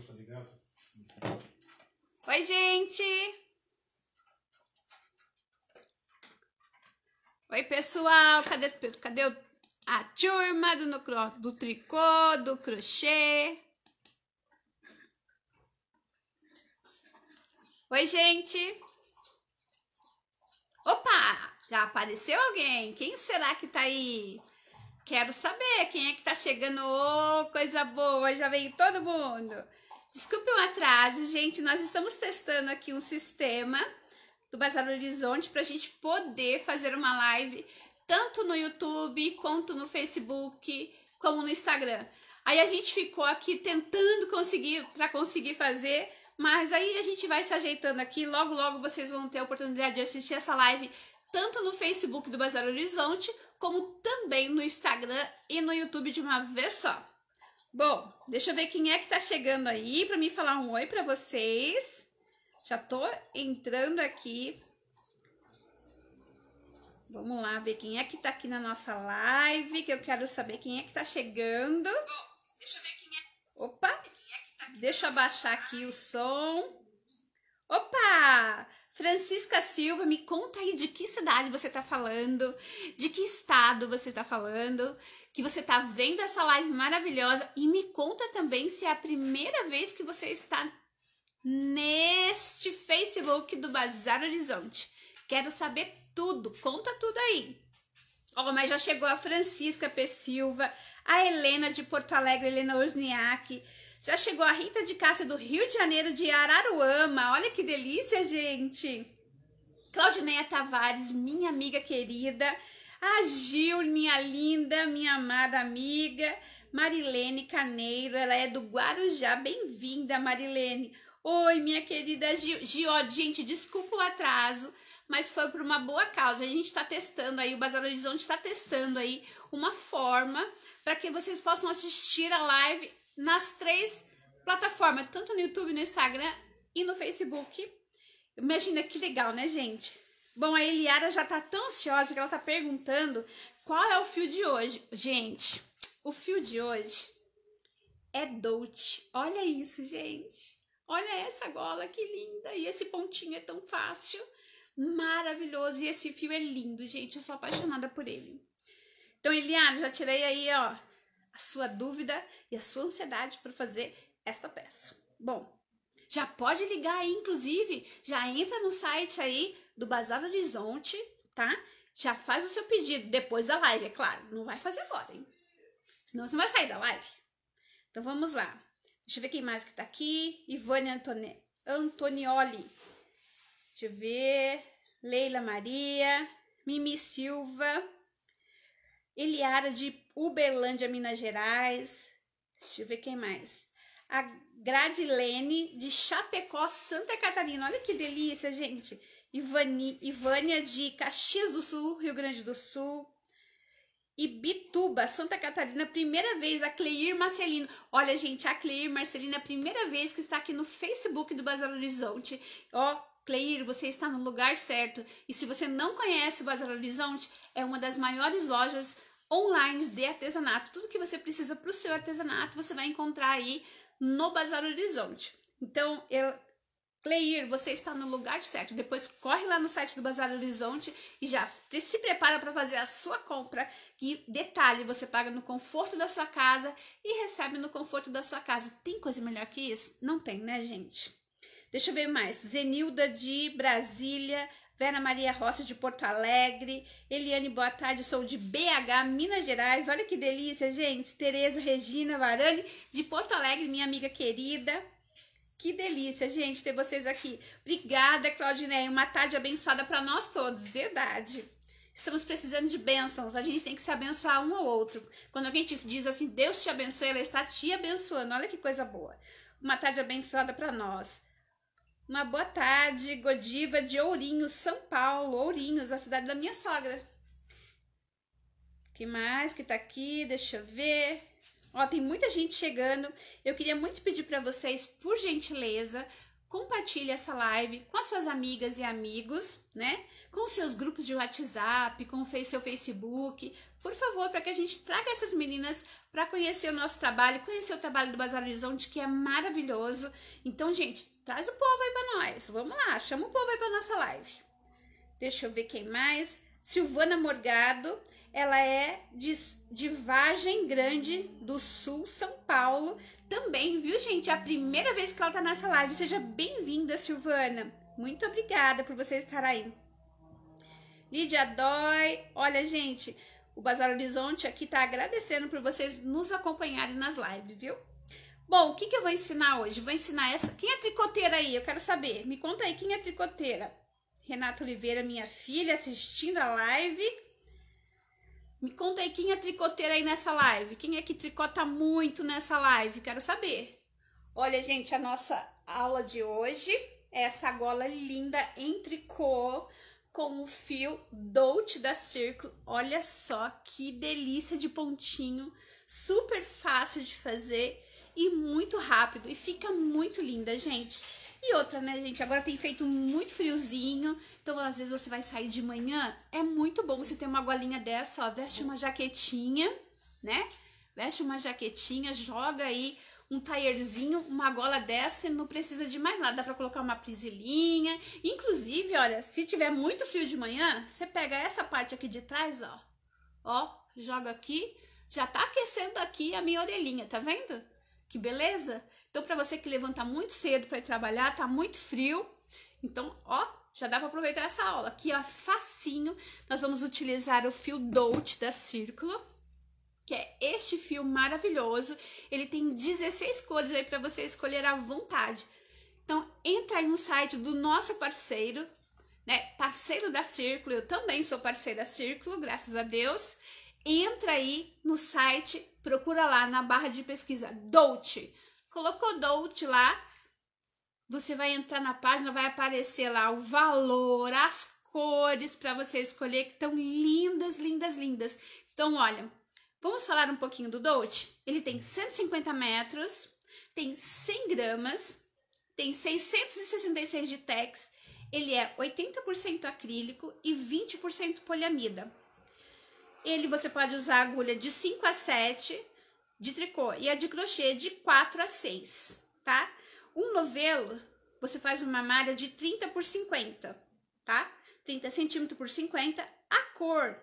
tá ligado. Oi, gente! Oi, pessoal! Cadê, cadê a turma do, no, do tricô, do crochê? Oi, gente! Opa! Já apareceu alguém? Quem será que tá aí? Quero saber quem é que tá chegando. Ô, oh, coisa boa! Já veio todo mundo! Desculpe o atraso, gente. Nós estamos testando aqui um sistema do Bazar Horizonte para a gente poder fazer uma live tanto no YouTube quanto no Facebook, como no Instagram. Aí a gente ficou aqui tentando conseguir para conseguir fazer, mas aí a gente vai se ajeitando aqui. Logo, logo vocês vão ter a oportunidade de assistir essa live tanto no Facebook do Bazar Horizonte, como também no Instagram e no YouTube de uma vez só. Bom, deixa eu ver quem é que tá chegando aí para me falar um oi para vocês. Já tô entrando aqui. Vamos lá ver quem é que tá aqui na nossa live, que eu quero saber quem é que tá chegando. deixa eu ver quem é. Opa! É tá deixa eu abaixar aqui o som. Opa! Francisca Silva, me conta aí de que cidade você está falando, de que estado você está falando, que você está vendo essa live maravilhosa e me conta também se é a primeira vez que você está neste Facebook do Bazar Horizonte. Quero saber tudo, conta tudo aí. Ó, oh, mas já chegou a Francisca P. Silva, a Helena de Porto Alegre, Helena Osniak, já chegou a Rita de Cássia do Rio de Janeiro, de Araruama. Olha que delícia, gente. Claudineia Tavares, minha amiga querida. A Gil, minha linda, minha amada amiga. Marilene Caneiro, ela é do Guarujá. Bem-vinda, Marilene. Oi, minha querida Gil. Gil, ó, gente, desculpa o atraso mas foi por uma boa causa. A gente está testando aí, o Bazar Horizonte está testando aí uma forma para que vocês possam assistir a live nas três plataformas, tanto no YouTube, no Instagram e no Facebook. Imagina que legal, né, gente? Bom, a Eliara já tá tão ansiosa que ela tá perguntando qual é o fio de hoje. Gente, o fio de hoje é Dolce. Olha isso, gente. Olha essa gola, que linda. E esse pontinho é tão fácil. Maravilhoso. E esse fio é lindo, gente. Eu sou apaixonada por ele. Então, Eliana, já tirei aí, ó, a sua dúvida e a sua ansiedade por fazer esta peça. Bom, já pode ligar aí, inclusive, já entra no site aí do Bazar Horizonte, tá? Já faz o seu pedido depois da live, é claro. Não vai fazer agora, hein? Senão você não vai sair da live. Então vamos lá. Deixa eu ver quem mais que tá aqui. Ivone Antone... Antonioli. Deixa eu ver. Leila Maria. Mimi Silva. Eliara de Uberlândia, Minas Gerais. Deixa eu ver quem mais. A Gradilene de Chapecó, Santa Catarina. Olha que delícia, gente. Ivani, Ivânia de Caxias do Sul, Rio Grande do Sul. E Bituba, Santa Catarina, primeira vez, a Cleir Marcelino. Olha, gente, a Cleir Marcelino é a primeira vez que está aqui no Facebook do Bazar Horizonte. Ó, Cleir, você está no lugar certo. E se você não conhece o Bazar Horizonte, é uma das maiores lojas online de artesanato. Tudo que você precisa para o seu artesanato você vai encontrar aí no Bazar Horizonte. Então, eu, Cleir, você está no lugar certo. Depois corre lá no site do Bazar Horizonte e já se prepara para fazer a sua compra. E detalhe, você paga no conforto da sua casa e recebe no conforto da sua casa. Tem coisa melhor que isso? Não tem, né, gente? Deixa eu ver mais. Zenilda de Brasília. Vera Maria Rocha de Porto Alegre, Eliane Boa Tarde, sou de BH, Minas Gerais. Olha que delícia, gente. Tereza Regina Varani de Porto Alegre, minha amiga querida. Que delícia, gente, ter vocês aqui. Obrigada, Claudinei. Uma tarde abençoada para nós todos, verdade. Estamos precisando de bênçãos. A gente tem que se abençoar um ao outro. Quando alguém te diz assim, Deus te abençoe, ela está te abençoando. Olha que coisa boa. Uma tarde abençoada para nós. Uma boa tarde, Godiva de Ourinhos, São Paulo. Ourinhos, a cidade da minha sogra. que mais que tá aqui? Deixa eu ver. Ó, tem muita gente chegando. Eu queria muito pedir para vocês, por gentileza, compartilhe essa live com as suas amigas e amigos, né? Com seus grupos de WhatsApp, com o seu Facebook. Por favor, para que a gente traga essas meninas para conhecer o nosso trabalho, conhecer o trabalho do Bazar Horizonte, que é maravilhoso. Então, gente, Traz o povo aí para nós. Vamos lá, chama o povo aí para nossa live. Deixa eu ver quem mais. Silvana Morgado, ela é de, de Vargem Grande do Sul, São Paulo. Também, viu, gente? É a primeira vez que ela tá nessa live. Seja bem-vinda, Silvana. Muito obrigada por você estar aí. Lídia Dói, olha, gente, o Bazar Horizonte aqui tá agradecendo por vocês nos acompanharem nas lives, viu? Bom, o que, que eu vou ensinar hoje? Vou ensinar essa. Quem é tricoteira aí? Eu quero saber. Me conta aí, quem é tricoteira? Renata Oliveira, minha filha, assistindo a live. Me conta aí quem é tricoteira aí nessa live. Quem é que tricota muito nessa live? Quero saber. Olha, gente, a nossa aula de hoje é essa gola linda em tricô com o fio Dout da Círculo. Olha só que delícia de pontinho, super fácil de fazer e muito rápido. E fica muito linda, gente. E outra, né, gente? Agora tem feito muito friozinho. Então, às vezes, você vai sair de manhã. É muito bom você ter uma golinha dessa, ó. Veste uma jaquetinha, né? Veste uma jaquetinha, joga aí um taierzinho, uma gola dessa, não precisa de mais nada. Dá pra colocar uma prisilinha. Inclusive, olha, se tiver muito frio de manhã, você pega essa parte aqui de trás, ó. Ó, joga aqui. Já tá aquecendo aqui a minha orelhinha, tá vendo? Que beleza? Então, para você que levanta muito cedo para ir trabalhar, tá muito frio. Então, ó, já dá para aproveitar essa aula. Aqui, ó, facinho. Nós vamos utilizar o fio Dolt da Círculo, que é este fio maravilhoso. Ele tem 16 cores aí para você escolher à vontade. Então, entra aí no site do nosso parceiro, né? Parceiro da Círculo, eu também sou parceira Círculo, graças a Deus entra aí no site, procura lá na barra de pesquisa dolce Colocou dolce lá, você vai entrar na página, vai aparecer lá o valor, as cores para você escolher que estão lindas, lindas, lindas. Então, olha, vamos falar um pouquinho do dolce Ele tem 150 metros, tem 100 gramas, tem 666 de tex, ele é 80% acrílico e 20% poliamida ele você pode usar a agulha de 5 a 7 de tricô e a de crochê de 4 a 6, tá? Um novelo, você faz uma malha de 30 por 50, tá? 30 centímetros por 50. A cor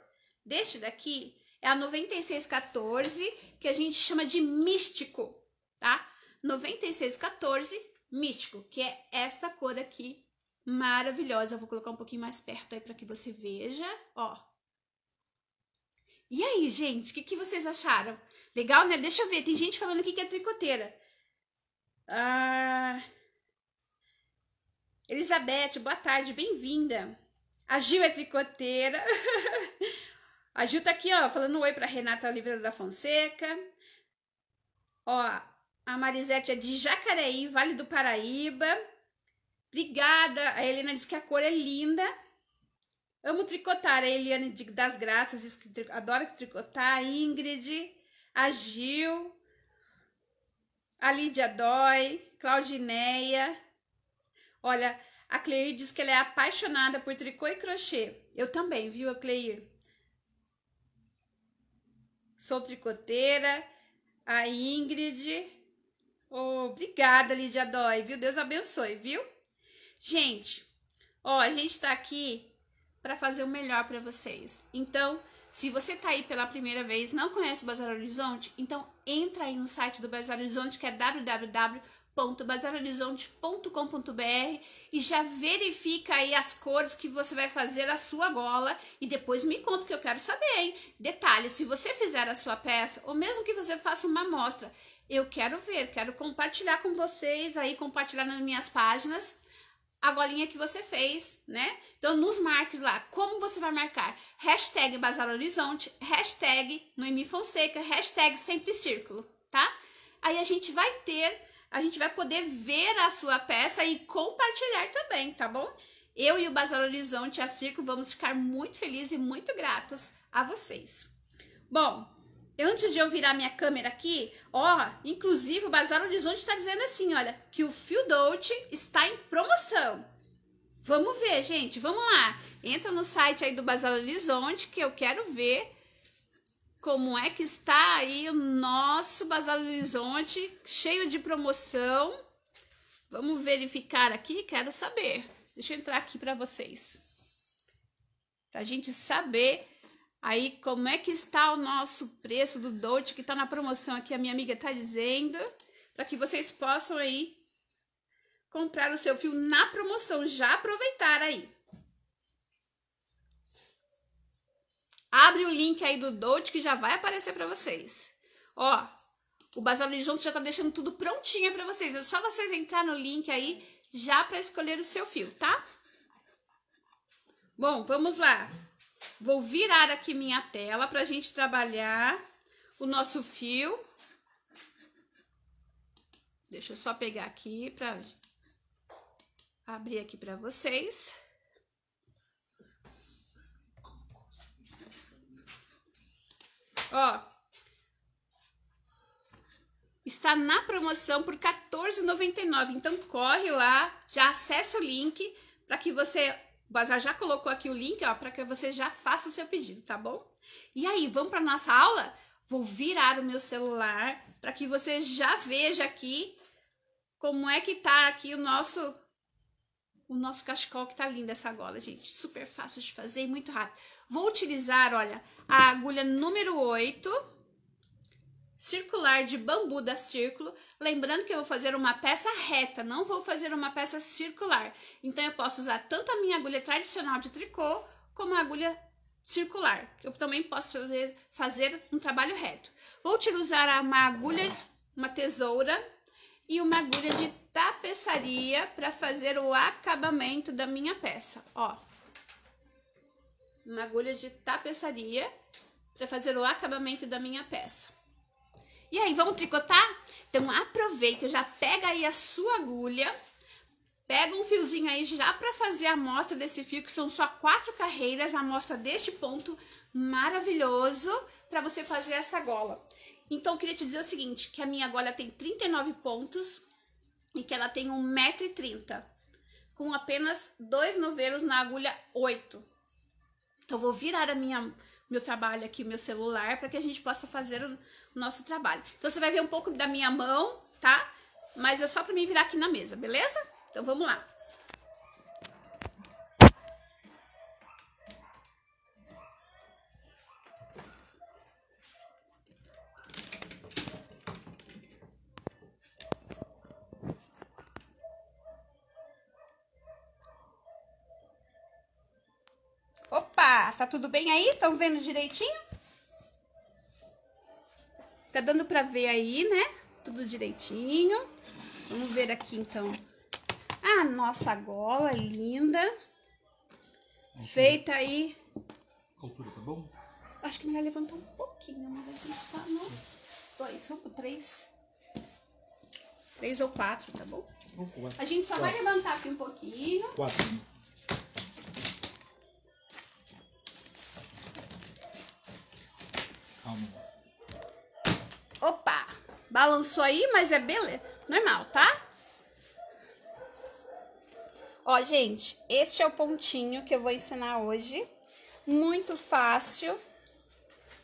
deste daqui é a 9614, que a gente chama de místico, tá? 9614 místico, que é esta cor aqui maravilhosa. Eu vou colocar um pouquinho mais perto aí para que você veja, ó. E aí, gente, o que, que vocês acharam? Legal, né? Deixa eu ver. Tem gente falando aqui que é tricoteira. Ah, Elizabeth, boa tarde, bem-vinda. A Gil é tricoteira. a Gil tá aqui, ó, falando oi pra Renata Oliveira da Fonseca. Ó, a Marisete é de Jacareí, Vale do Paraíba. Obrigada. A Helena diz que a cor é linda. Amo tricotar. A Eliane das Graças diz que adora tricotar. A Ingrid, a Gil, a Lídia Dói, Claudineia. Olha, a Cleir diz que ela é apaixonada por tricô e crochê. Eu também, viu, a Cleir? Sou tricoteira. A Ingrid. Oh, obrigada, Lídia Dói, viu? Deus abençoe, viu? Gente, ó, a gente tá aqui para fazer o melhor para vocês. Então, se você está aí pela primeira vez, não conhece o Bazar Horizonte, então entra aí no site do Bazar Horizonte que é www.bazarhorizonte.com.br e já verifica aí as cores que você vai fazer a sua bola e depois me conta que eu quero saber, hein? Detalhe, se você fizer a sua peça ou mesmo que você faça uma amostra, eu quero ver, quero compartilhar com vocês aí, compartilhar nas minhas páginas a bolinha que você fez, né? Então, nos marques lá. Como você vai marcar? Hashtag Bazar Horizonte, hashtag Noemi Fonseca, hashtag Sempre Círculo, tá? Aí a gente vai ter, a gente vai poder ver a sua peça e compartilhar também, tá bom? Eu e o Bazar Horizonte, a Círculo, vamos ficar muito felizes e muito gratos a vocês. Bom, Antes de eu virar minha câmera aqui, ó, inclusive o Bazar Horizonte está dizendo assim, olha, que o Fio Dolce está em promoção. Vamos ver, gente, vamos lá. Entra no site aí do Bazar Horizonte que eu quero ver como é que está aí o nosso Bazar Horizonte cheio de promoção. Vamos verificar aqui, quero saber. Deixa eu entrar aqui para vocês. a gente saber Aí, como é que está o nosso preço do Dolce que está na promoção aqui? A minha amiga está dizendo para que vocês possam aí comprar o seu fio na promoção, já aproveitar aí. Abre o link aí do Dolce que já vai aparecer para vocês. Ó, o Bazar de Juntos já está deixando tudo prontinho para vocês. É só vocês entrar no link aí já para escolher o seu fio, tá? Bom, vamos lá. Vou virar aqui minha tela para a gente trabalhar o nosso fio. Deixa eu só pegar aqui para abrir aqui para vocês. Ó, está na promoção por R$14,99. Então, corre lá, já acessa o link para que você o Bazar já colocou aqui o link, ó, para que você já faça o seu pedido, tá bom? E aí, vamos para nossa aula? Vou virar o meu celular para que você já veja aqui como é que tá aqui o nosso o nosso cachecol que tá lindo essa gola, gente. Super fácil de fazer e muito rápido. Vou utilizar, olha, a agulha número 8 circular de bambu da círculo. Lembrando que eu vou fazer uma peça reta, não vou fazer uma peça circular. Então, eu posso usar tanto a minha agulha tradicional de tricô, como a agulha circular. Eu também posso fazer um trabalho reto. Vou utilizar uma agulha, uma tesoura e uma agulha de tapeçaria para fazer o acabamento da minha peça, ó. Uma agulha de tapeçaria para fazer o acabamento da minha peça. E aí, vamos tricotar? Então aproveita, já pega aí a sua agulha, pega um fiozinho aí já para fazer a amostra desse fio, que são só quatro carreiras, a amostra deste ponto maravilhoso para você fazer essa gola. Então, eu queria te dizer o seguinte, que a minha gola tem 39 pontos e que ela tem 1,30m, com apenas dois novelos na agulha 8. Então, eu vou virar a minha meu trabalho aqui, meu celular, para que a gente possa fazer o nosso trabalho. Então, você vai ver um pouco da minha mão, tá? Mas é só para mim virar aqui na mesa, beleza? Então, vamos lá. Tá tudo bem aí? Estão vendo direitinho? Tá dando pra ver aí, né? Tudo direitinho. Vamos ver aqui, então. A ah, nossa gola linda. Okay. Feita aí. A altura tá bom? Acho que melhor levantar um pouquinho, não vai levantar, não. Dois, um, três. Três ou quatro, tá bom? Um, tá quatro. A gente só quatro. vai levantar aqui um pouquinho. Quatro. Né? Calma. Opa! Balançou aí, mas é beleza. Normal, tá? Ó, gente, este é o pontinho que eu vou ensinar hoje. Muito fácil,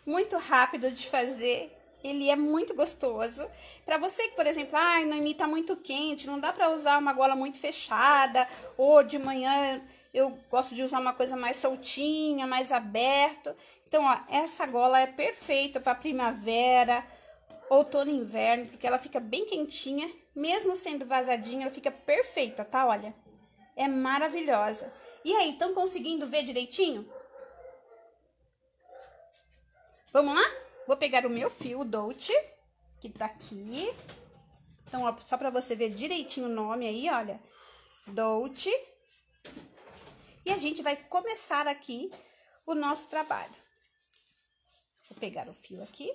muito rápido de fazer. Ele é muito gostoso. Para você que, por exemplo, ai, ah, Nani, tá muito quente, não dá para usar uma gola muito fechada, ou de manhã eu gosto de usar uma coisa mais soltinha, mais aberto. Então, ó, essa gola é perfeita para primavera, outono e inverno, porque ela fica bem quentinha, mesmo sendo vazadinha, ela fica perfeita, tá? Olha, é maravilhosa. E aí, estão conseguindo ver direitinho? Vamos lá? Vou pegar o meu fio, o Dolce, que tá aqui. Então, ó, só para você ver direitinho o nome aí, olha. Dolce e a gente vai começar aqui o nosso trabalho. Vou pegar o fio aqui.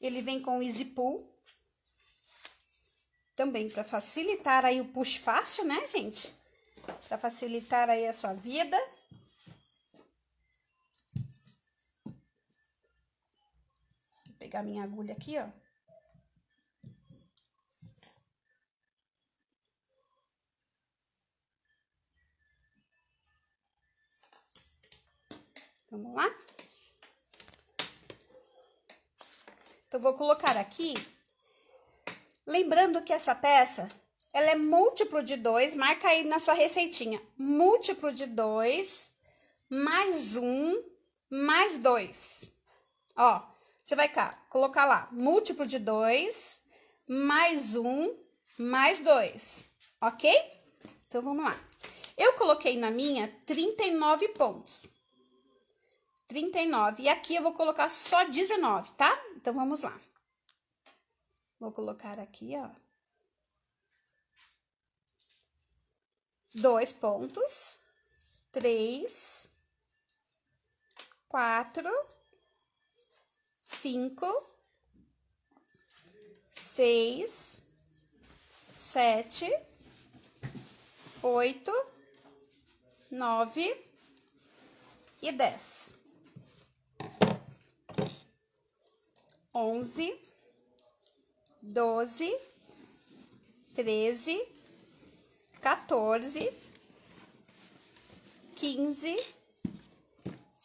Ele vem com o Easy Pull. Também para facilitar aí o push fácil, né, gente? Para facilitar aí a sua vida. Vou pegar minha agulha aqui, ó. Vamos lá? Então, vou colocar aqui. Lembrando que essa peça, ela é múltiplo de 2. Marca aí na sua receitinha. Múltiplo de 2, mais 1, um, mais 2. Ó, você vai cá, colocar lá, múltiplo de 2, mais 1, um, mais 2. Ok? Então, vamos lá. Eu coloquei na minha 39 pontos. 39. E aqui eu vou colocar só 19, tá? Então, vamos lá. Vou colocar aqui, ó. Dois pontos. Três. Quatro. Cinco. Seis. Sete. Oito. Nove. E dez. onze, doze, treze, quatorze, quinze,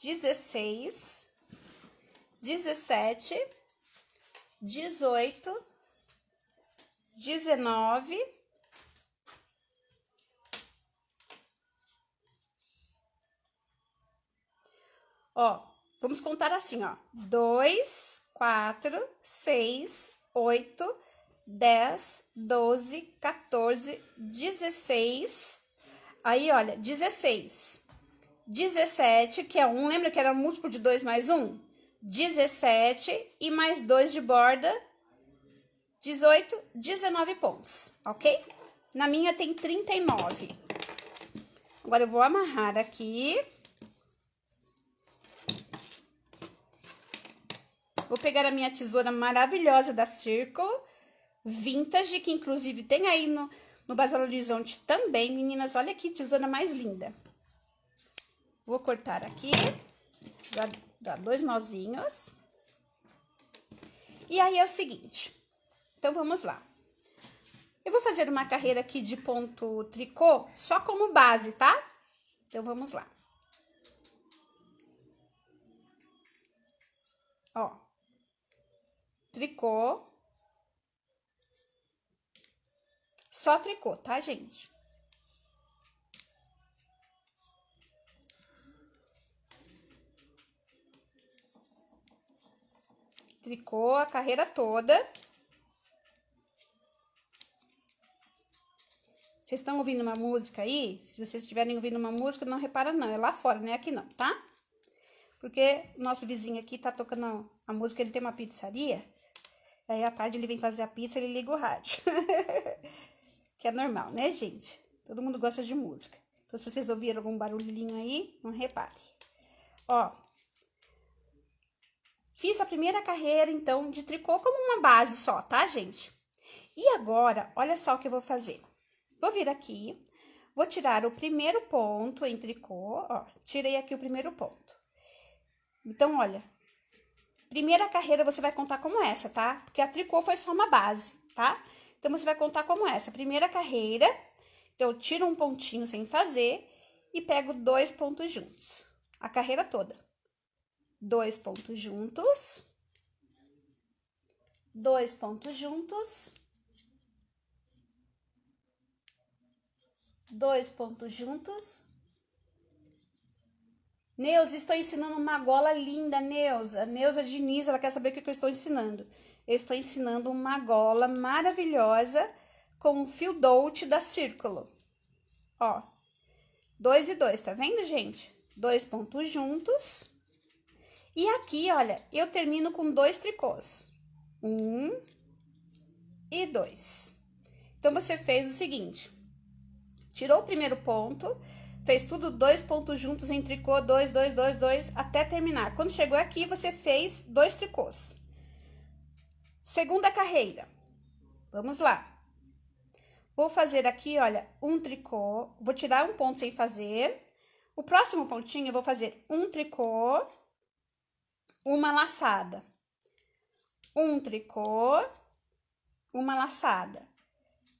dezesseis, dezessete, dezoito, dezenove, ó. Vamos contar assim, ó. 2, 4, 6, 8, 10, 12, 14, 16. Aí, olha, 16. 17, que é 1, um, lembra que era múltiplo de 2 mais 1? Um? 17 e mais 2 de borda, 18, 19 pontos, ok? Na minha tem 39. Agora, eu vou amarrar aqui. Vou pegar a minha tesoura maravilhosa da Circle Vintage, que inclusive tem aí no, no Basal Horizonte também. Meninas, olha que tesoura mais linda. Vou cortar aqui, já dá dois nozinhos. E aí é o seguinte, então vamos lá. Eu vou fazer uma carreira aqui de ponto tricô só como base, tá? Então vamos lá. tricô. Só tricô, tá, gente? Tricô a carreira toda. Vocês estão ouvindo uma música aí? Se vocês estiverem ouvindo uma música, não repara não, é lá fora, não é aqui não, tá? Porque nosso vizinho aqui tá tocando a música, ele tem uma pizzaria Aí à tarde ele vem fazer a pizza, ele liga o rádio. que é normal, né, gente? Todo mundo gosta de música. Então, se vocês ouviram algum barulhinho aí, não repare. Ó, fiz a primeira carreira, então, de tricô como uma base só, tá, gente? E agora, olha só o que eu vou fazer. Vou vir aqui, vou tirar o primeiro ponto em tricô, ó, tirei aqui o primeiro ponto. Então, olha, Primeira carreira você vai contar como essa, tá? Porque a tricô foi só uma base, tá? Então, você vai contar como essa. Primeira carreira, então, eu tiro um pontinho sem fazer e pego dois pontos juntos. A carreira toda. Dois pontos juntos. Dois pontos juntos. Dois pontos juntos. Neuza, estou ensinando uma gola linda, Neuza. Neuza Diniz, ela quer saber o que eu estou ensinando. Eu estou ensinando uma gola maravilhosa com um fio dout da Círculo. Ó, dois e dois, tá vendo, gente? Dois pontos juntos. E aqui, olha, eu termino com dois tricôs. Um e dois. Então, você fez o seguinte. Tirou o primeiro ponto fez tudo dois pontos juntos em tricô, dois, dois, dois, dois, até terminar. Quando chegou aqui, você fez dois tricôs. Segunda carreira. Vamos lá. Vou fazer aqui, olha, um tricô, vou tirar um ponto sem fazer. O próximo pontinho, eu vou fazer um tricô, uma laçada. Um tricô, uma laçada.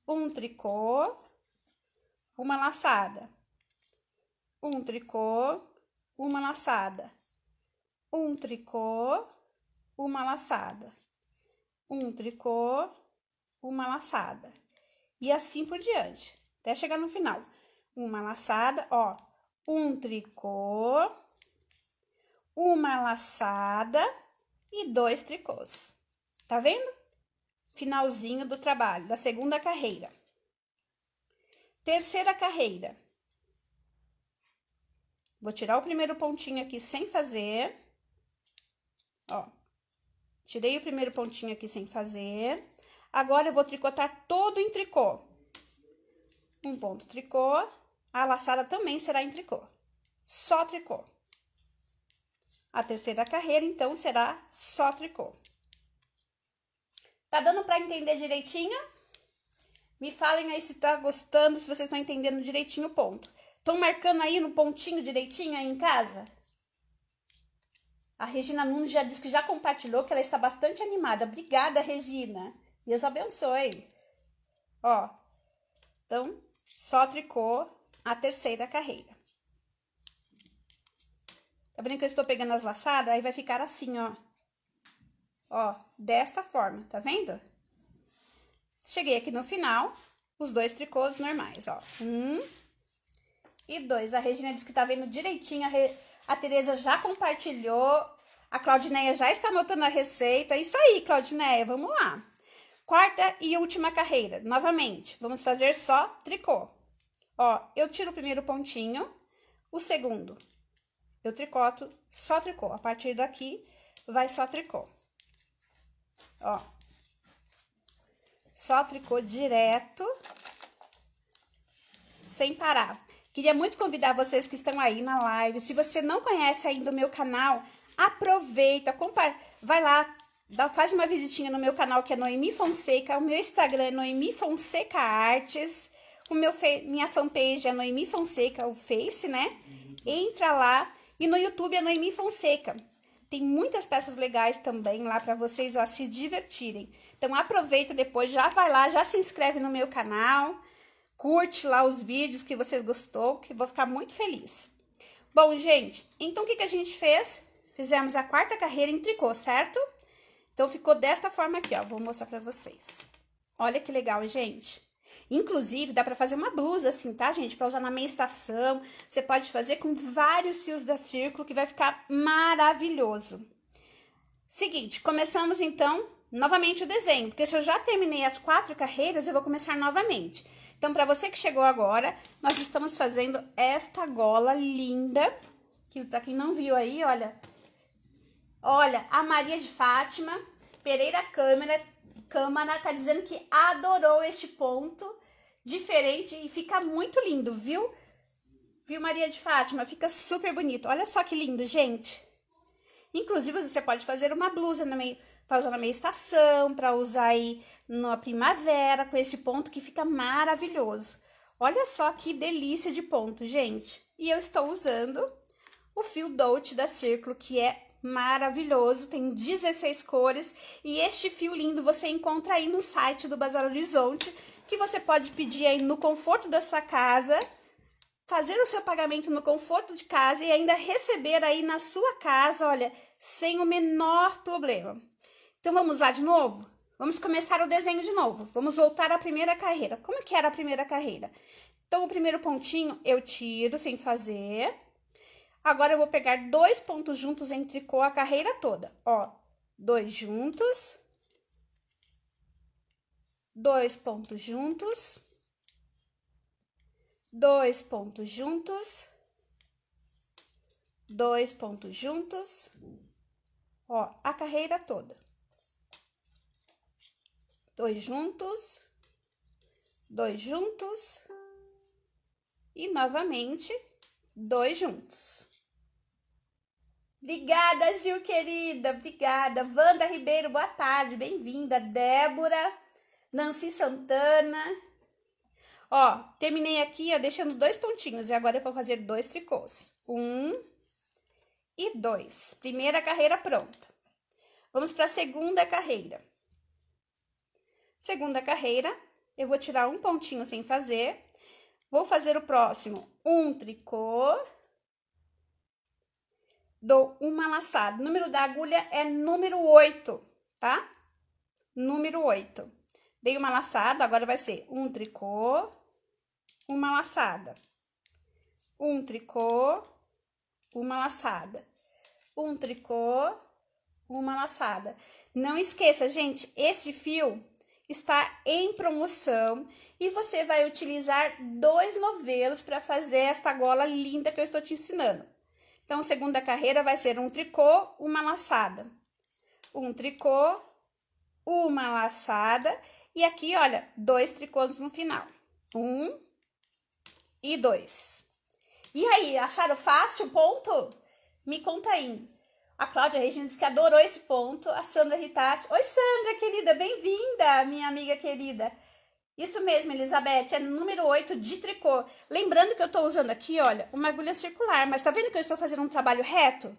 Um tricô, uma laçada um tricô, uma laçada, um tricô, uma laçada, um tricô, uma laçada, e assim por diante, até chegar no final. Uma laçada, ó, um tricô, uma laçada e dois tricôs. Tá vendo? Finalzinho do trabalho, da segunda carreira. Terceira carreira Vou tirar o primeiro pontinho aqui sem fazer. Ó, tirei o primeiro pontinho aqui sem fazer. Agora, eu vou tricotar todo em tricô. Um ponto tricô, a laçada também será em tricô. Só tricô. A terceira carreira, então, será só tricô. Tá dando para entender direitinho? Me falem aí se tá gostando, se vocês estão entendendo direitinho o ponto. Estão marcando aí no pontinho direitinho aí em casa? A Regina Nunes já disse que já compartilhou, que ela está bastante animada. Obrigada, Regina. Deus abençoe. Ó, então, só tricou a terceira carreira. Tá vendo que eu estou pegando as laçadas? Aí vai ficar assim, ó. Ó, desta forma, tá vendo? Cheguei aqui no final, os dois tricôs normais, ó. Um, e 2. A Regina disse que tá vendo direitinho. A, Re... a Tereza já compartilhou. A Claudineia já está anotando a receita. É isso aí, Claudineia. Vamos lá. Quarta e última carreira. Novamente, vamos fazer só tricô. Ó, eu tiro o primeiro pontinho, o segundo eu tricoto só tricô. A partir daqui vai só tricô. Ó. Só tricô direto sem parar. Queria muito convidar vocês que estão aí na live. Se você não conhece ainda o meu canal, aproveita, compara, vai lá, dá, faz uma visitinha no meu canal que é Noemi Fonseca, o meu Instagram é Noemi Fonseca Artes, o meu minha fanpage é Noemi Fonseca, o Face, né? Entra lá e no YouTube é Noemi Fonseca. Tem muitas peças legais também lá para vocês ó, se divertirem. Então aproveita depois, já vai lá, já se inscreve no meu canal curte lá os vídeos que vocês gostou, que vou ficar muito feliz. Bom, gente, então o que, que a gente fez? Fizemos a quarta carreira em tricô, certo? Então, ficou desta forma aqui, ó. Vou mostrar pra vocês. Olha que legal, gente. Inclusive, dá pra fazer uma blusa assim, tá, gente? Pra usar na meia estação. Você pode fazer com vários fios da círculo, que vai ficar maravilhoso. Seguinte, começamos, então, novamente o desenho, porque se eu já terminei as quatro carreiras, eu vou começar novamente. Então, para você que chegou agora, nós estamos fazendo esta gola linda, que para quem não viu aí, olha, olha, a Maria de Fátima Pereira Câmara, Câmara tá dizendo que adorou este ponto, diferente e fica muito lindo, viu? Viu, Maria de Fátima? Fica super bonito. Olha só que lindo, gente. Inclusive, você pode fazer uma blusa no meio para usar na meia estação, para usar aí na primavera, com esse ponto que fica maravilhoso. Olha só que delícia de ponto, gente. E eu estou usando o fio Dolt da Círculo, que é maravilhoso, tem 16 cores. E este fio lindo você encontra aí no site do Bazar Horizonte, que você pode pedir aí no conforto da sua casa, fazer o seu pagamento no conforto de casa e ainda receber aí na sua casa, olha, sem o menor problema. Então vamos lá de novo? Vamos começar o desenho de novo. Vamos voltar à primeira carreira. Como que era a primeira carreira? Então, o primeiro pontinho eu tiro sem fazer. Agora, eu vou pegar dois pontos juntos em tricô a carreira toda. Ó, dois juntos. Dois pontos juntos. Dois pontos juntos. Dois pontos juntos. Ó, a carreira toda dois juntos, dois juntos e novamente dois juntos. Obrigada, Gil querida, obrigada. Wanda Ribeiro, boa tarde, bem-vinda. Débora, Nancy Santana. Ó, terminei aqui, ó, deixando dois pontinhos e agora eu vou fazer dois tricôs. Um e dois. Primeira carreira pronta. Vamos para a segunda carreira. Segunda carreira, eu vou tirar um pontinho sem fazer. Vou fazer o próximo, um tricô. Dou uma laçada. número da agulha é número 8, tá? Número 8. Dei uma laçada, agora vai ser um tricô, uma laçada. Um tricô, uma laçada. Um tricô, uma laçada. Não esqueça, gente, esse fio está em promoção e você vai utilizar dois novelos para fazer esta gola linda que eu estou te ensinando. Então, segunda carreira vai ser um tricô, uma laçada. Um tricô, uma laçada e aqui, olha, dois tricôs no final. Um e dois. E aí, acharam fácil ponto? Me conta aí. A Cláudia Regina disse que adorou esse ponto. A Sandra Hitachi. Oi, Sandra, querida, bem-vinda, minha amiga querida. Isso mesmo, Elizabeth, é número 8 de tricô. Lembrando que eu estou usando aqui, olha, uma agulha circular, mas tá vendo que eu estou fazendo um trabalho reto?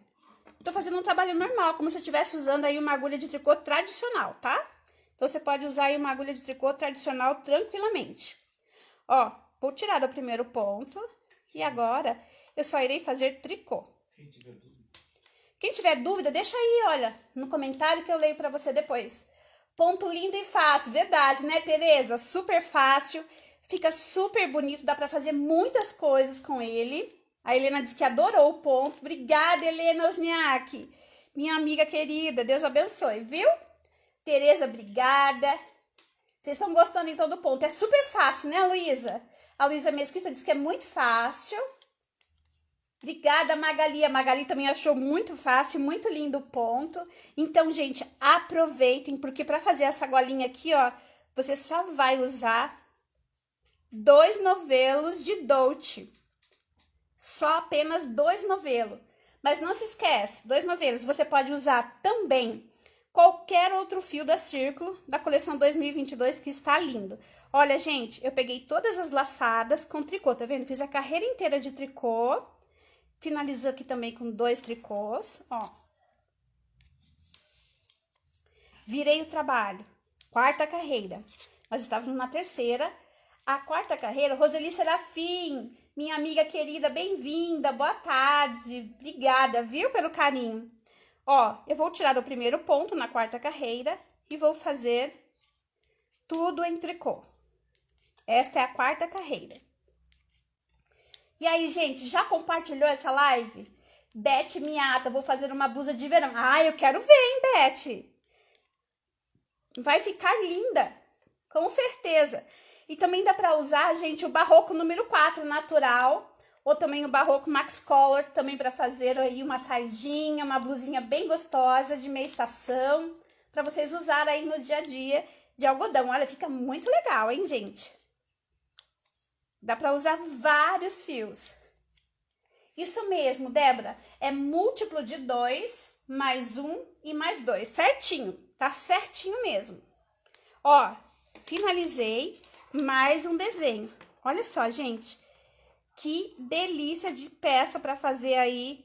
Estou fazendo um trabalho normal, como se eu estivesse usando aí uma agulha de tricô tradicional, tá? Então, você pode usar aí uma agulha de tricô tradicional tranquilamente. Ó, vou tirar o primeiro ponto e agora eu só irei fazer tricô. Gente, quem tiver dúvida, deixa aí, olha, no comentário que eu leio para você depois. Ponto lindo e fácil, verdade, né, Tereza? Super fácil, fica super bonito, dá para fazer muitas coisas com ele. A Helena disse que adorou o ponto. Obrigada, Helena Osniak, minha amiga querida. Deus abençoe, viu? Tereza, obrigada. Vocês estão gostando então do ponto. É super fácil, né, Luísa? A Luísa Mesquita disse que é muito fácil. Obrigada, Magali. A Magali também achou muito fácil, muito lindo o ponto. Então, gente, aproveitem, porque para fazer essa golinha aqui, ó, você só vai usar dois novelos de Dolce. Só apenas dois novelos. Mas não se esquece, dois novelos. Você pode usar também qualquer outro fio da Círculo da coleção 2022 que está lindo. Olha, gente, eu peguei todas as laçadas com tricô, tá vendo? Fiz a carreira inteira de tricô Finalizou aqui também com dois tricôs, ó. Virei o trabalho. Quarta carreira. Nós estávamos na terceira. A quarta carreira, Roseli Serafim, minha amiga querida, bem-vinda, boa tarde, obrigada, viu, pelo carinho. Ó, eu vou tirar o primeiro ponto na quarta carreira e vou fazer tudo em tricô. Esta é a quarta carreira. E aí, gente, já compartilhou essa live? Beth Miata, vou fazer uma blusa de verão. Ah, eu quero ver, hein, Beth? Vai ficar linda, com certeza. E também dá para usar, gente, o barroco número 4 natural, ou também o barroco max color, também para fazer aí uma sardinha, uma blusinha bem gostosa de meia estação, para vocês usar aí no dia a dia de algodão. Olha, fica muito legal, hein, gente? Dá para usar vários fios. Isso mesmo, Débora. É múltiplo de 2, mais 1 um e mais 2. Certinho, tá certinho mesmo. Ó, finalizei mais um desenho. Olha só, gente. Que delícia de peça para fazer aí.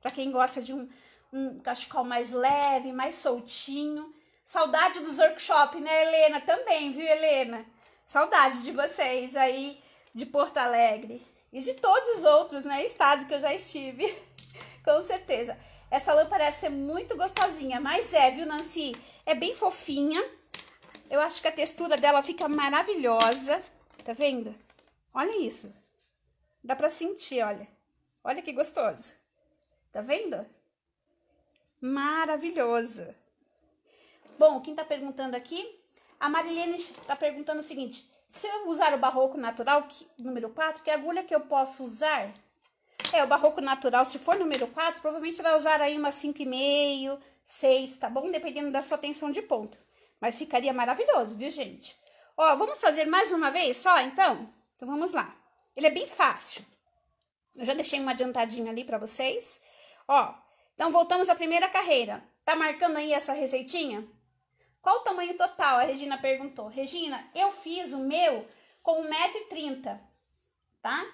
Para quem gosta de um, um cachecol mais leve, mais soltinho. Saudade dos workshops, né, Helena? Também, viu, Helena? Saudades de vocês aí de Porto Alegre e de todos os outros, né, estados que eu já estive. Com certeza. Essa lã parece ser muito gostosinha, mas é, viu, Nancy? É bem fofinha. Eu acho que a textura dela fica maravilhosa. Tá vendo? Olha isso. Dá pra sentir, olha. Olha que gostoso. Tá vendo? Maravilhoso. Bom, quem tá perguntando aqui a Marilene está perguntando o seguinte: se eu usar o barroco natural, que, número 4, que agulha que eu posso usar? É, o barroco natural, se for número 4, provavelmente vai usar aí uma 5,5, 6, tá bom? Dependendo da sua tensão de ponto. Mas ficaria maravilhoso, viu, gente? Ó, vamos fazer mais uma vez só, então? Então, vamos lá. Ele é bem fácil. Eu já deixei uma adiantadinha ali para vocês. Ó, então voltamos à primeira carreira. Tá marcando aí a sua receitinha? Qual o tamanho total? A Regina perguntou. Regina, eu fiz o meu com 1,30m, tá?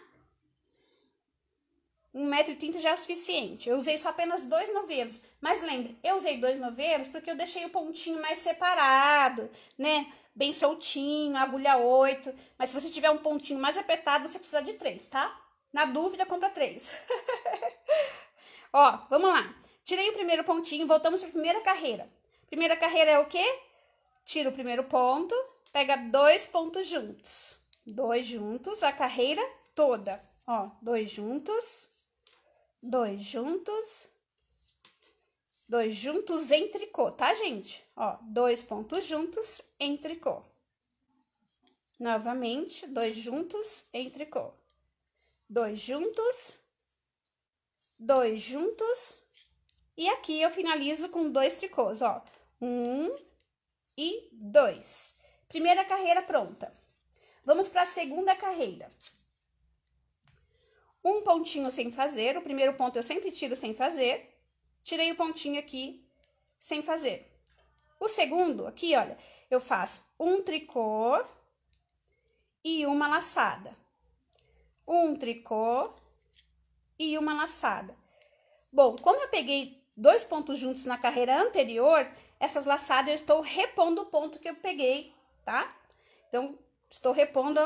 1,30m já é o suficiente. Eu usei só apenas dois novelos. Mas lembre, eu usei dois novelos porque eu deixei o pontinho mais separado, né? Bem soltinho, agulha 8. Mas se você tiver um pontinho mais apertado, você precisa de três, tá? Na dúvida, compra três. Ó, vamos lá. Tirei o primeiro pontinho, voltamos para a primeira carreira. Primeira carreira é o quê? Tira o primeiro ponto, pega dois pontos juntos. Dois juntos, a carreira toda. Ó, dois juntos, dois juntos, dois juntos em tricô, tá, gente? Ó, dois pontos juntos em tricô. Novamente, dois juntos em tricô. Dois juntos, dois juntos. E aqui eu finalizo com dois tricôs, ó. Um e dois. Primeira carreira pronta. Vamos para a segunda carreira. Um pontinho sem fazer. O primeiro ponto eu sempre tiro sem fazer. Tirei o pontinho aqui sem fazer. O segundo, aqui, olha, eu faço um tricô e uma laçada. Um tricô e uma laçada. Bom, como eu peguei dois pontos juntos na carreira anterior, essas laçadas eu estou repondo o ponto que eu peguei, tá? Então, estou repondo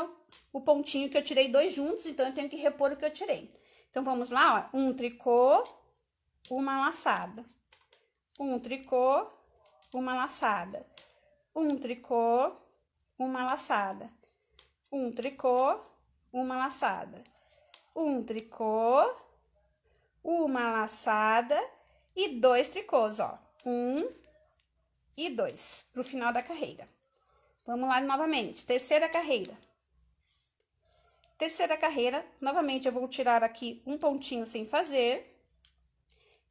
o pontinho que eu tirei dois juntos, então eu tenho que repor o que eu tirei. Então, vamos lá, ó, um tricô, uma laçada. Um tricô, uma laçada. Um tricô, uma laçada. Um tricô, uma laçada. Um tricô, uma laçada e dois tricôs, ó. Um e dois, pro final da carreira. Vamos lá novamente, terceira carreira. Terceira carreira, novamente eu vou tirar aqui um pontinho sem fazer.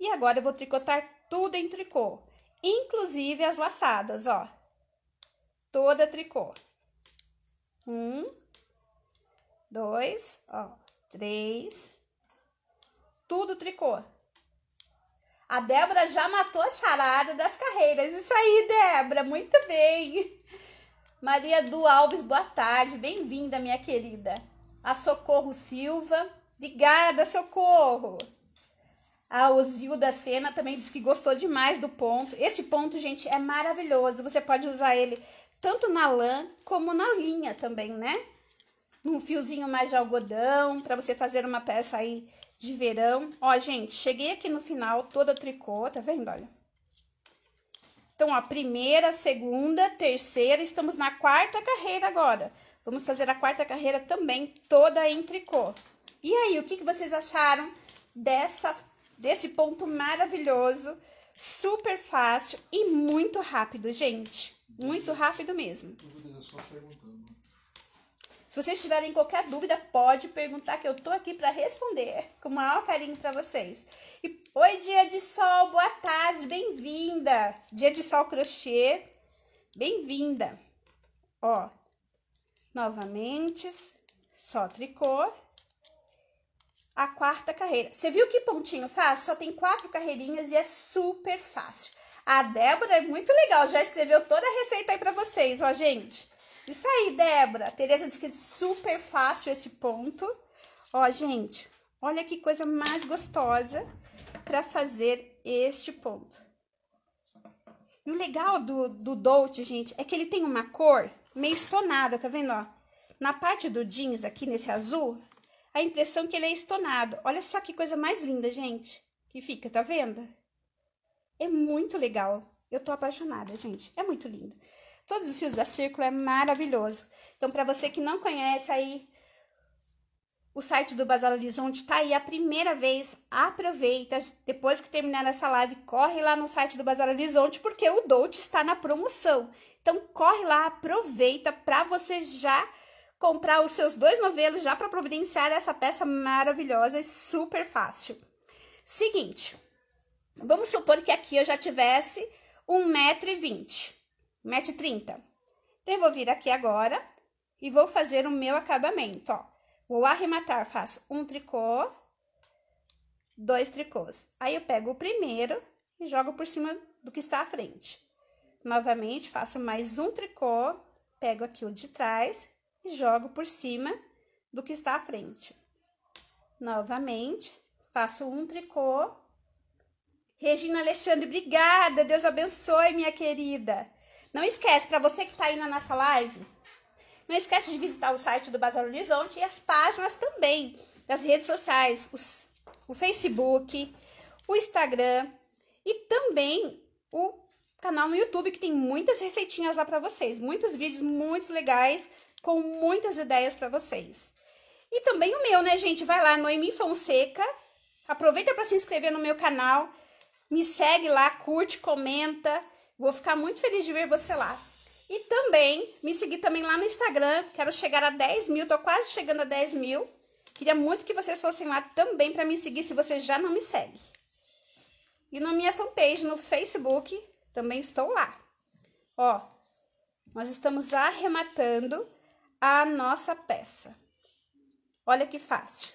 E agora eu vou tricotar tudo em tricô, inclusive as laçadas, ó. Toda tricô. Um, dois, ó, três. Tudo tricô. A Débora já matou a charada das carreiras. Isso aí, Débora, muito bem. Maria Du Alves, boa tarde. Bem-vinda, minha querida. A Socorro Silva. Obrigada, Socorro. A Osilda Sena também disse que gostou demais do ponto. Esse ponto, gente, é maravilhoso. Você pode usar ele tanto na lã como na linha também, né? Num fiozinho mais de algodão, para você fazer uma peça aí de verão. Ó, gente, cheguei aqui no final toda tricô, tá vendo? Olha. Então, ó, primeira, segunda, terceira, estamos na quarta carreira agora. Vamos fazer a quarta carreira também toda em tricô. E aí, o que, que vocês acharam dessa, desse ponto maravilhoso, super fácil e muito rápido, gente? Muito rápido mesmo. Eu é só perguntar. Se vocês tiverem qualquer dúvida, pode perguntar que eu tô aqui para responder com o maior carinho para vocês. E oi, dia de sol, boa tarde, bem-vinda. Dia de sol crochê, bem-vinda. Ó, novamente, só tricô. A quarta carreira. Você viu que pontinho fácil? Só tem quatro carreirinhas e é super fácil. A Débora é muito legal, já escreveu toda a receita aí para vocês, ó, gente. Isso aí, Débora. Tereza disse que é super fácil esse ponto. Ó, gente, olha que coisa mais gostosa para fazer este ponto. E o legal do, do Dolce, gente, é que ele tem uma cor meio estonada, tá vendo, ó? Na parte do jeans aqui, nesse azul, a impressão é que ele é estonado. Olha só que coisa mais linda, gente, que fica, tá vendo? É muito legal. Eu tô apaixonada, gente. É muito lindo. Todos os fios da Círculo é maravilhoso. Então, para você que não conhece aí, o site do Bazar Horizonte está aí a primeira vez. Aproveita, depois que terminar essa live, corre lá no site do Bazar Horizonte, porque o Dolce está na promoção. Então, corre lá, aproveita para você já comprar os seus dois novelos, já para providenciar essa peça maravilhosa e super fácil. Seguinte, vamos supor que aqui eu já tivesse 1,20m mete 30. Então, eu vou vir aqui agora e vou fazer o meu acabamento, ó. Vou arrematar, faço um tricô, dois tricôs. Aí, eu pego o primeiro e jogo por cima do que está à frente. Novamente, faço mais um tricô, pego aqui o de trás e jogo por cima do que está à frente. Novamente, faço um tricô. Regina Alexandre, obrigada, Deus abençoe, minha querida. Não esquece, para você que está aí na nossa live, não esquece de visitar o site do Bazar Horizonte e as páginas também das redes sociais, os, o Facebook, o Instagram e também o canal no YouTube que tem muitas receitinhas lá para vocês, muitos vídeos muito legais com muitas ideias para vocês. E também o meu, né, gente? Vai lá, Noemi Fonseca. Aproveita para se inscrever no meu canal. Me segue lá, curte, comenta. Vou ficar muito feliz de ver você lá. E também me seguir também lá no Instagram. Quero chegar a 10 mil, tô quase chegando a 10 mil. Queria muito que vocês fossem lá também para me seguir se você já não me segue. E na minha fanpage no Facebook também estou lá. Ó, nós estamos arrematando a nossa peça. Olha que fácil.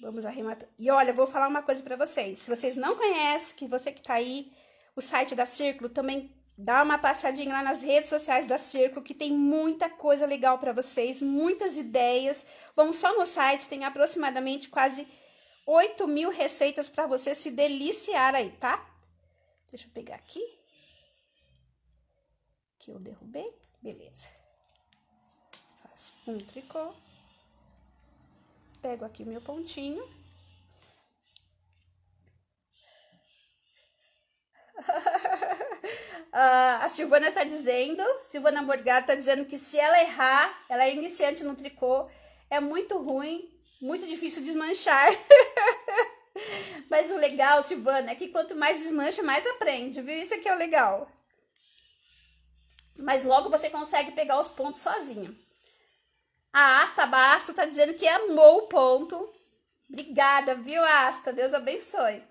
Vamos arrematar. E olha, vou falar uma coisa para vocês. Se vocês não conhecem, que você que tá aí, o site da Círculo, também dá uma passadinha lá nas redes sociais da Círculo, que tem muita coisa legal para vocês, muitas ideias. Vamos só no site tem aproximadamente quase 8 mil receitas para você se deliciar aí, tá? Deixa eu pegar aqui. Que eu derrubei. Beleza. Faço um tricô pego aqui o meu pontinho. Ah, a Silvana está dizendo, Silvana Morgado está dizendo que se ela errar, ela é iniciante no tricô, é muito ruim, muito difícil desmanchar. Mas o legal, Silvana, é que quanto mais desmancha, mais aprende, viu? Isso aqui é, é o legal. Mas logo você consegue pegar os pontos sozinha. A Asta Basto tá dizendo que amou o ponto. Obrigada, viu, Asta? Deus abençoe.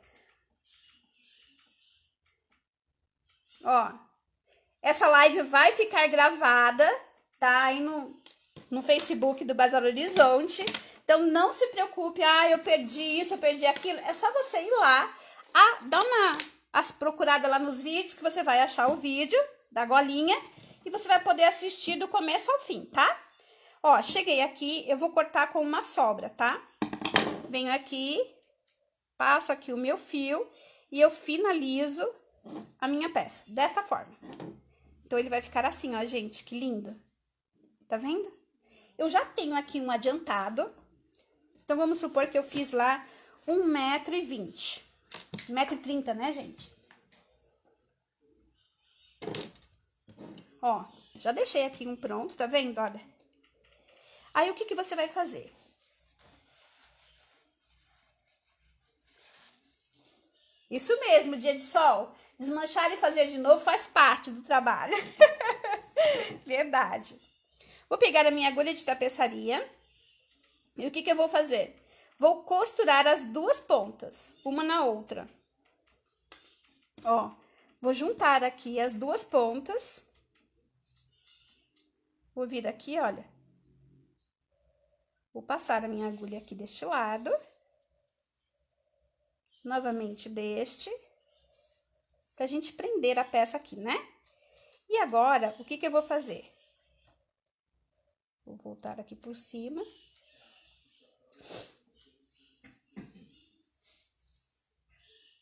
Ó, essa live vai ficar gravada, tá? Aí no, no Facebook do Bazar Horizonte. Então não se preocupe, ah, eu perdi isso, eu perdi aquilo. É só você ir lá, a, dar uma as, procurada lá nos vídeos, que você vai achar o vídeo da golinha e você vai poder assistir do começo ao fim, tá? Ó, cheguei aqui, eu vou cortar com uma sobra, tá? Venho aqui, passo aqui o meu fio e eu finalizo a minha peça, desta forma. Então, ele vai ficar assim, ó, gente, que lindo. Tá vendo? Eu já tenho aqui um adiantado. Então, vamos supor que eu fiz lá 1,20m. 1,30m, né, gente? Ó, já deixei aqui um pronto, tá vendo? Olha. Aí o que, que você vai fazer? Isso mesmo, dia de sol. Desmanchar e fazer de novo faz parte do trabalho. Verdade. Vou pegar a minha agulha de tapeçaria. E o que, que eu vou fazer? Vou costurar as duas pontas, uma na outra. Ó, vou juntar aqui as duas pontas. Vou vir aqui, olha. Vou passar a minha agulha aqui deste lado. Novamente deste. Pra gente prender a peça aqui, né? E agora, o que que eu vou fazer? Vou voltar aqui por cima.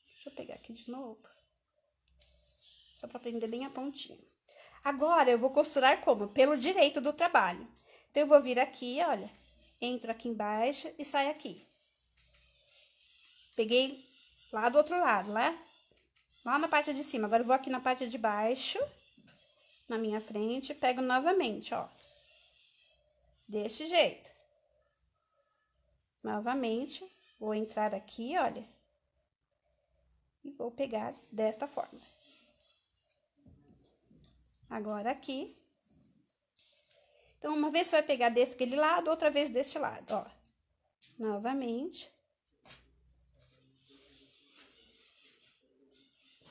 Deixa eu pegar aqui de novo. Só pra prender bem a pontinha. Agora, eu vou costurar como? Pelo direito do trabalho. Então, eu vou vir aqui, olha, entro aqui embaixo e saio aqui. Peguei lá do outro lado, lá, lá na parte de cima. Agora, eu vou aqui na parte de baixo, na minha frente, pego novamente, ó. Deste jeito. Novamente, vou entrar aqui, olha. E vou pegar desta forma. Agora, aqui, então, uma vez você vai pegar desse lado, outra vez deste lado, ó. Novamente.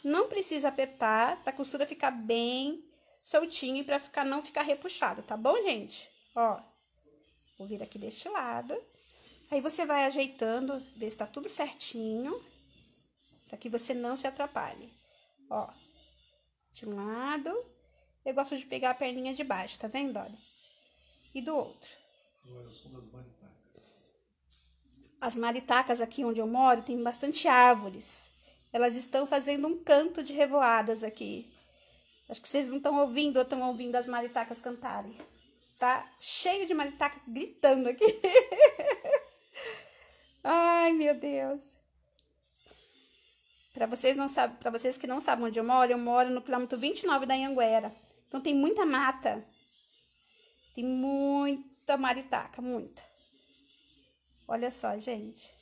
Não precisa apertar para a costura ficar bem soltinha e para ficar, não ficar repuxado, tá bom, gente? Ó, vou vir aqui deste lado. Aí você vai ajeitando, ver se tá tudo certinho, para que você não se atrapalhe. Ó, de um lado, eu gosto de pegar a perninha de baixo, tá vendo, olha? e do outro. o som das maritacas. As maritacas aqui onde eu moro tem bastante árvores. Elas estão fazendo um canto de revoadas aqui. Acho que vocês não estão ouvindo ou estão ouvindo as maritacas cantarem. Tá cheio de maritaca gritando aqui. Ai, meu Deus. Para vocês vocês que não sabem onde eu moro, eu moro no quilômetro 29 da Anhanguera. Então tem muita mata. Tem muita maritaca, muita. Olha só, gente.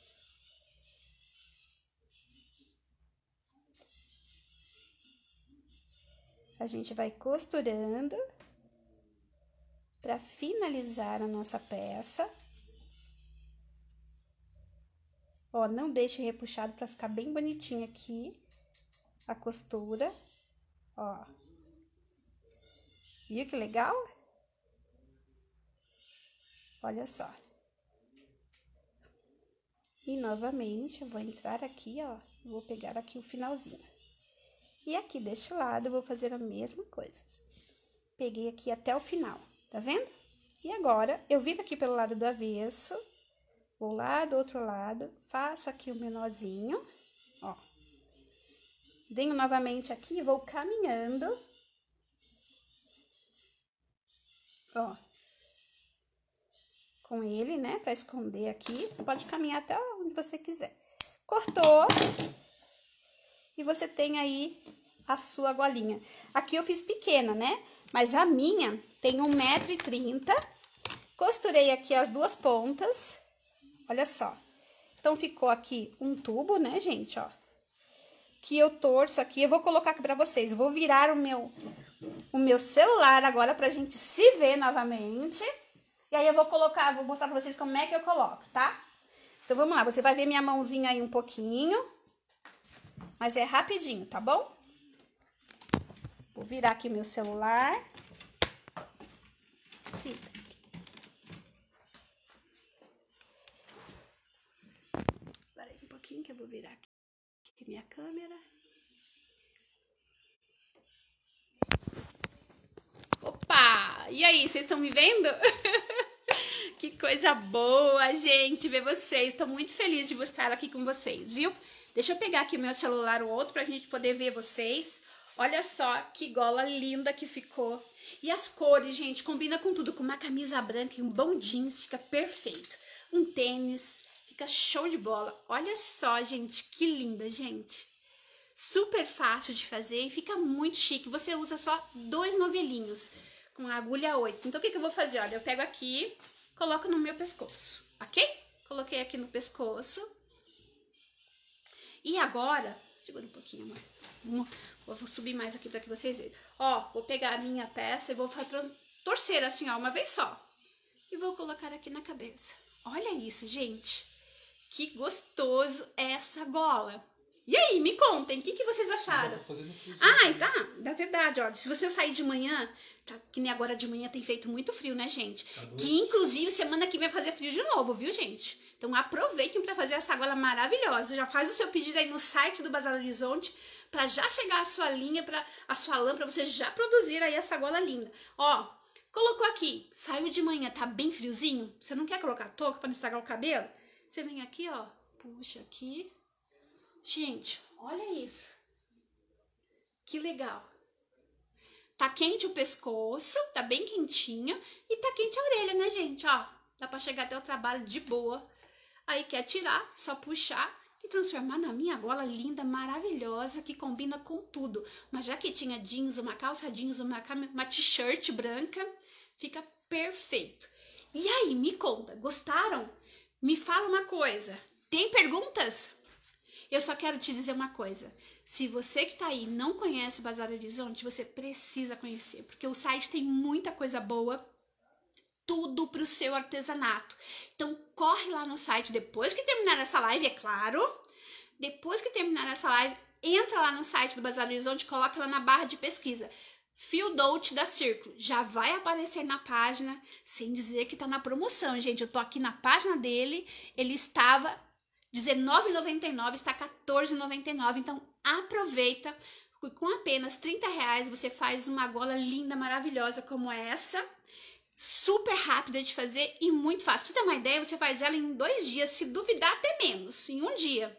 A gente vai costurando para finalizar a nossa peça. Ó, não deixe repuxado para ficar bem bonitinho aqui a costura, ó. Viu que legal? Olha só. E novamente, eu vou entrar aqui, ó, vou pegar aqui o finalzinho. E aqui deste lado, eu vou fazer a mesma coisa. Peguei aqui até o final, tá vendo? E agora, eu viro aqui pelo lado do avesso, vou lá do outro lado, faço aqui o menorzinho, ó. Venho novamente aqui, vou caminhando. Ó, com ele, né? Pra esconder aqui. Você pode caminhar até onde você quiser. Cortou. E você tem aí a sua golinha. Aqui eu fiz pequena, né? Mas a minha tem 1,30m. Costurei aqui as duas pontas. Olha só. Então, ficou aqui um tubo, né, gente, ó. Que eu torço aqui. Eu vou colocar aqui pra vocês. vou virar o meu, o meu celular agora pra gente se ver novamente. E aí eu vou colocar, vou mostrar pra vocês como é que eu coloco, tá? Então vamos lá, você vai ver minha mãozinha aí um pouquinho. Mas é rapidinho, tá bom? Vou virar aqui meu celular. Sim. Espera aí um pouquinho que eu vou virar aqui, aqui minha câmera. Opa! E aí, vocês estão me vendo? que coisa boa, gente, ver vocês. Estou muito feliz de estar aqui com vocês, viu? Deixa eu pegar aqui meu celular o outro para a gente poder ver vocês. Olha só que gola linda que ficou. E as cores, gente, combina com tudo. Com uma camisa branca e um bom jeans fica perfeito. Um tênis, fica show de bola. Olha só, gente, que linda, gente super fácil de fazer e fica muito chique. Você usa só dois novelinhos com a agulha 8. Então, o que, que eu vou fazer? Olha, eu pego aqui, coloco no meu pescoço, ok? Coloquei aqui no pescoço. E agora, segura um pouquinho, amor. vou subir mais aqui para que vocês vejam. Ó, vou pegar a minha peça e vou torcer assim, ó, uma vez só. E vou colocar aqui na cabeça. Olha isso, gente. Que gostoso essa gola. E aí, me contem, o que, que vocês acharam? Ah, tá, na verdade, olha, se você sair de manhã, tá, que nem agora de manhã tem feito muito frio, né, gente? Tá que inclusive semana que vem vai fazer frio de novo, viu, gente? Então aproveitem para fazer essa gola maravilhosa. Já faz o seu pedido aí no site do Bazar Horizonte para já chegar a sua linha, para a sua lã, para você já produzir aí essa gola linda. Ó, colocou aqui, saiu de manhã, tá bem friozinho? Você não quer colocar touca para não estragar o cabelo? Você vem aqui, ó, puxa aqui, Gente, olha isso. Que legal. Tá quente o pescoço, tá bem quentinho e tá quente a orelha, né, gente? Ó, dá para chegar até o trabalho de boa. Aí quer tirar, só puxar e transformar na minha gola linda, maravilhosa, que combina com tudo. mas já que tinha jeans, uma calça jeans, uma, uma t-shirt branca, fica perfeito. E aí, me conta, gostaram? Me fala uma coisa. Tem perguntas? Eu só quero te dizer uma coisa. Se você que está aí não conhece o Bazar Horizonte, você precisa conhecer, porque o site tem muita coisa boa, tudo para o seu artesanato. Então corre lá no site depois que terminar essa live, é claro. Depois que terminar essa live, entra lá no site do Bazar Horizonte, coloca lá na barra de pesquisa. Fio Dote da Círculo. Já vai aparecer na página, sem dizer que tá na promoção, gente. Eu tô aqui na página dele. Ele estava R$19,99 está R$14,99. Então aproveita, com apenas 30 reais você faz uma gola linda, maravilhosa como essa. Super rápida de fazer e muito fácil. Pra você ter uma ideia, você faz ela em dois dias, se duvidar até menos, em um dia,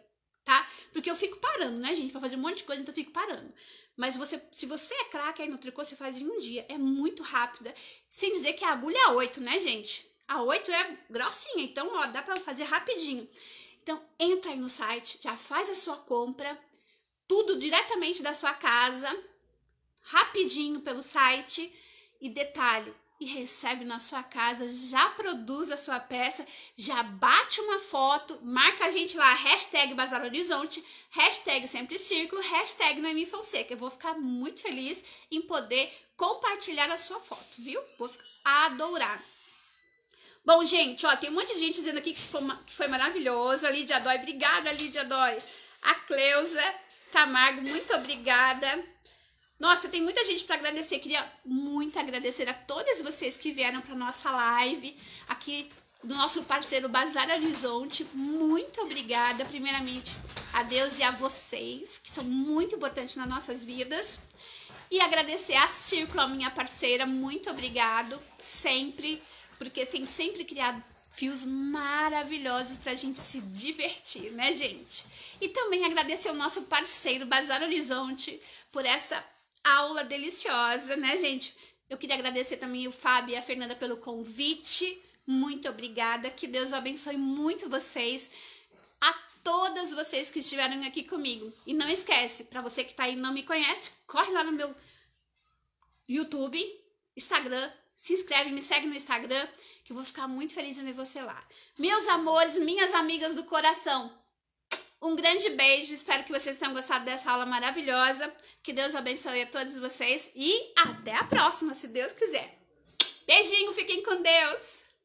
tá? Porque eu fico parando, né, gente? Pra fazer um monte de coisa, então eu fico parando. Mas você, se você é craque aí no tricô, você faz em um dia. É muito rápida. Sem dizer que a agulha é 8, né, gente? A 8 é grossinha, então, ó, dá pra fazer rapidinho. Então entra aí no site, já faz a sua compra, tudo diretamente da sua casa, rapidinho pelo site e detalhe, e recebe na sua casa, já produz a sua peça, já bate uma foto, marca a gente lá, hashtag Bazar Horizonte, hashtag Sempre Círculo, hashtag Noemi Fonseca. Eu vou ficar muito feliz em poder compartilhar a sua foto, viu? Vou adorar. Bom, gente, ó, tem um monte de gente dizendo aqui que, ficou, que foi maravilhoso. A Lídia Dói, obrigada, Lídia Dói. A Cleusa Camargo, muito obrigada. Nossa, tem muita gente para agradecer. Queria muito agradecer a todas vocês que vieram para nossa live aqui do nosso parceiro Bazar Horizonte. Muito obrigada, primeiramente, a Deus e a vocês, que são muito importantes nas nossas vidas. E agradecer a Círculo, a minha parceira. Muito obrigado sempre porque tem sempre criado fios maravilhosos para a gente se divertir, né, gente? E também agradecer ao nosso parceiro Bazar Horizonte por essa aula deliciosa, né, gente? Eu queria agradecer também o Fábio e a Fernanda pelo convite. Muito obrigada. Que Deus abençoe muito vocês. A todas vocês que estiveram aqui comigo. E não esquece, para você que está aí e não me conhece, corre lá no meu YouTube, Instagram, se inscreve, me segue no Instagram, que eu vou ficar muito feliz em ver você lá. Meus amores, minhas amigas do coração, um grande beijo, espero que vocês tenham gostado dessa aula maravilhosa. Que Deus abençoe a todos vocês e até a próxima, se Deus quiser. Beijinho, fiquem com Deus!